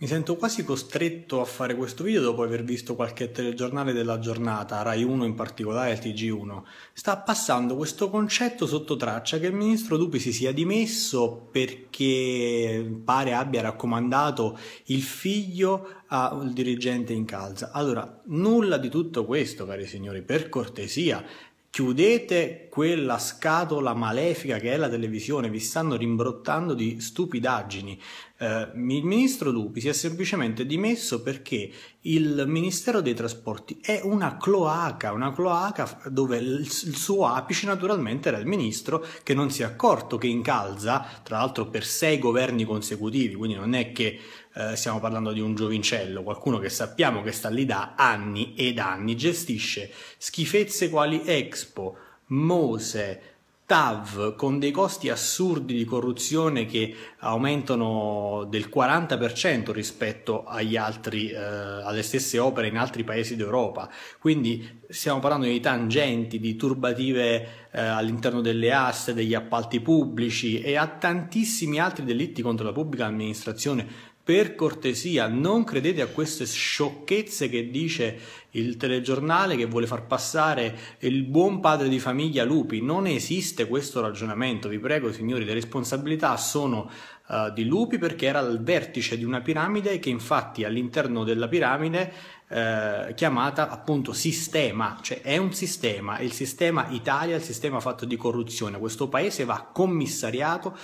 Mi sento quasi costretto a fare questo video dopo aver visto qualche telegiornale della giornata, Rai 1 in particolare, il TG1. Sta passando questo concetto sotto traccia che il ministro Dupi si sia dimesso perché pare abbia raccomandato il figlio al dirigente in calza. Allora, nulla di tutto questo, cari signori, per cortesia. Chiudete quella scatola malefica che è la televisione, vi stanno rimbrottando di stupidaggini. Eh, il ministro Lupi si è semplicemente dimesso perché il Ministero dei Trasporti è una cloaca, una cloaca dove il, il suo apice naturalmente era il ministro che non si è accorto che incalza, tra l'altro per sei governi consecutivi, quindi non è che eh, stiamo parlando di un giovincello, qualcuno che sappiamo che sta lì da anni ed anni, gestisce schifezze quali Expo, Mose, TAV con dei costi assurdi di corruzione che aumentano del 40% rispetto altri, eh, alle stesse opere in altri paesi d'Europa. Quindi stiamo parlando di tangenti, di turbative eh, all'interno delle aste, degli appalti pubblici e a tantissimi altri delitti contro la pubblica amministrazione per cortesia, non credete a queste sciocchezze che dice il telegiornale che vuole far passare il buon padre di famiglia Lupi. Non esiste questo ragionamento. Vi prego, signori, le responsabilità sono uh, di Lupi perché era al vertice di una piramide che infatti all'interno della piramide eh, chiamata appunto sistema, cioè è un sistema, il sistema Italia, il sistema fatto di corruzione, questo paese va commissariato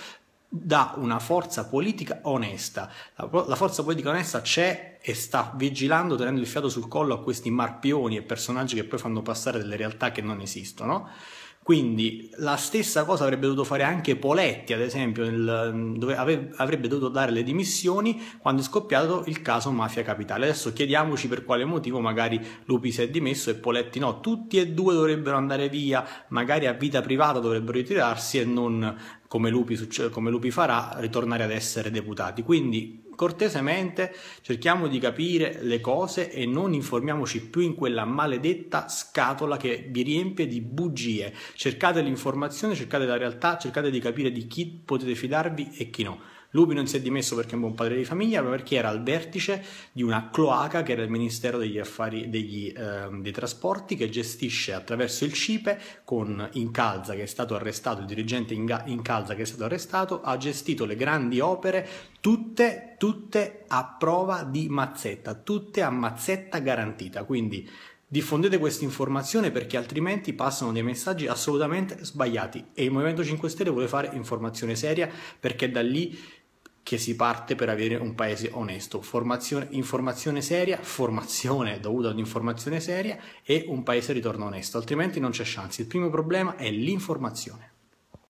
da una forza politica onesta. La, la forza politica onesta c'è e sta vigilando, tenendo il fiato sul collo a questi marpioni e personaggi che poi fanno passare delle realtà che non esistono. Quindi la stessa cosa avrebbe dovuto fare anche Poletti, ad esempio, nel, mm, dove avrebbe dovuto dare le dimissioni quando è scoppiato il caso Mafia Capitale. Adesso chiediamoci per quale motivo magari Lupi si è dimesso e Poletti no. Tutti e due dovrebbero andare via, magari a vita privata dovrebbero ritirarsi e non, come Lupi, come Lupi farà, ritornare ad essere deputati. Quindi cortesemente cerchiamo di capire le cose e non informiamoci più in quella maledetta scatola che vi riempie di bugie. Cercate l'informazione, cercate la realtà, cercate di capire di chi potete fidarvi e chi no. Lupi non si è dimesso perché è un buon padre di famiglia, ma perché era al vertice di una cloaca che era il Ministero degli Affari degli, eh, dei Trasporti che gestisce attraverso il CIPE con Incalza che è stato arrestato, il dirigente Incalza che è stato arrestato, ha gestito le grandi opere tutte, tutte a prova di mazzetta, tutte a mazzetta garantita. Quindi diffondete questa informazione perché altrimenti passano dei messaggi assolutamente sbagliati e il Movimento 5 Stelle vuole fare informazione seria perché da lì che si parte per avere un paese onesto, formazione, informazione seria, formazione dovuta ad un'informazione seria e un paese ritorno onesto, altrimenti non c'è chance. Il primo problema è l'informazione.